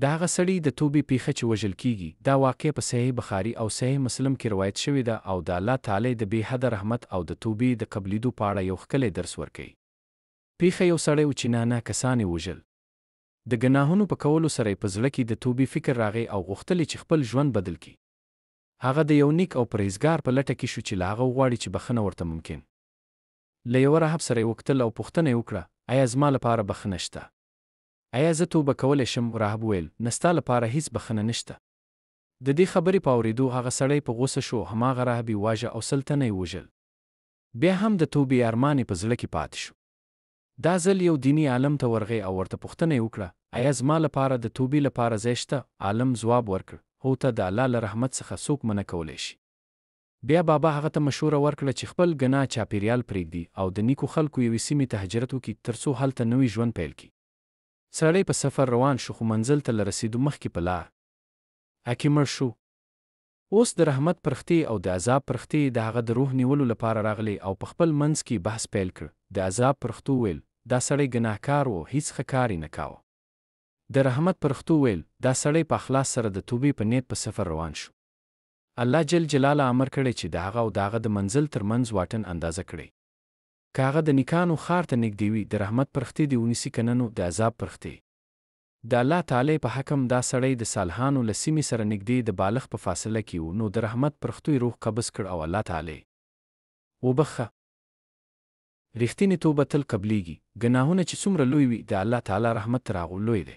د هغه سړي د توبې پیښه چې وژل کیږي دا واقع په صحیح بخاري او صحیح مسلم کې روایت شوې ده او د الله تعالی د بې حده رحمت او د توبې د قبلیدو په اړه یو ښکلی درس ورکوي پیښه یو سړی و چې نانه کسان یې وژل د ګناهونو په کولو سره یې په زړه کې د توبې فکر راغی او غوښتلې چې خپل ژوند بدل کړي هغه د یو نیک او پرهیزګار په لټه کې شو چې له هغه وغواړي چې بخښنه ورته ممکن له یوه راهب سره یې وکتل او پوښتنه یې وکړه ایا زما لپاره بخښنه شته ایا زه توبه کولی شم راهب ویل نه ستا لپاره هیڅ بخنه نشته د دې خبرې په اورېدو هغه سړی په غوسه شو هماغه راهب یې واژه او سلطنه یې وژل بیا هم د توبې ارمان په زړه کې پاتې شو دا ځل یو دینی عالم ته ورغی او ورته پوښتنه یې وکړه ایا زما لپاره د توبې لپاره ځای شته عالم ځواب ورکړ هو ته د الله له رحمت څخه څوک منع کولی شي بیا بابا هغه ته مشوره ورکړه چې خپل ګناه چاپیریال پرېږدي او د نیکو خلکو یوې سیمې ته هجرت وکړي تر څو هلته نوی ژوند پیل کړي سړی په سفر روان شو خو منزل ته له رسېدو مخکې په لار اکی مړ شو اوس د رحمت پرختې او د عذاب پرختې د هغه د روح نیولو لپاره راغلی او په خپل منځ کې بحث پیل کړ د عذاب پرختو ویل دا سړی ګناهکار و هیڅ ښه کار یې نه کاوه د رحمت پرختو ویل دا سړی په اخلاص سره د توبې په نیت په سفر روان شو الله جل جلاله امر کړی چې د هغه او د هغه د منزل ترمنځ واټن اندازه کړئ کاغه د نیکانو خار ته نږدې وي د رحمت پرختې دی ونیسي کنه نو د عذاب پرختې د الله تعالی په حکم دا سړی د صالحانو له سیمې سره نږدې د بالغ په فاصله کې و نو د رحمت پرختوی روح قبض کړ او الله تعالی وبخه رښتینې توبه تل قبلیږي ګناهونه چې څومره لوی وي د الله تعالی رحمت تر هغو لوی دی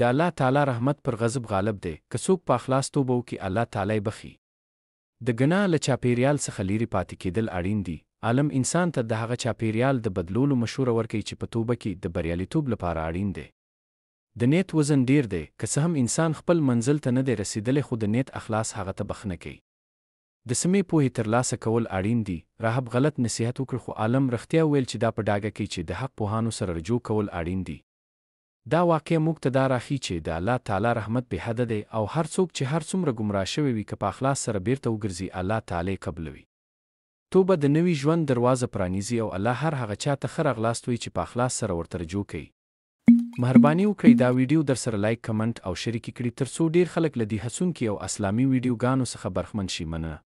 د الله تعالی رحمت پر غضب غالب دی که څوک په اخلاص توبه وکړي الله تعالی بخي د ګناه له چاپیریال څخه لیرې پاتې کېدل اړین دي عالم انسان ته د هغه چاپیریال د بدلولو مشوره ورکوي چې په توبه کې د بریالیتوب لپاره اړین دی د نیت وزن ډیر دی که څه هم انسان خپل منزل ته نه دی رسیدلی خو د نیت اخلاص هغه ته بخنه کوي د سمې پوهې ترلاسه کول اړین دي راهب غلط نصیحت وکړ خو عالم رښتیا ویل چې دا په ډاګه کې چې د حق پوهانو سره رجوع کول اړین دي دا واقع موږ ته دا راښیي چې د الله تعالی رحمت بې حده دی او هر څوک چې هر څومره ګمراه شوی وي که په اخلاص سره بیرته وګرځي الله تعالی قبلوي توبه د نوي ژوند دروازه پرانیزي او الله هر هغه چا ته ښه راغلاست وي چې په اخلاص سره ورته رجوع کوي مهرباني وکړئ دا ویډیو در سره لایک کمنټ او شریک کړئ ترڅو ډیر خلک له دې هڅونکي او اسلامي ویډیوګانو څخه برخمن شي مننه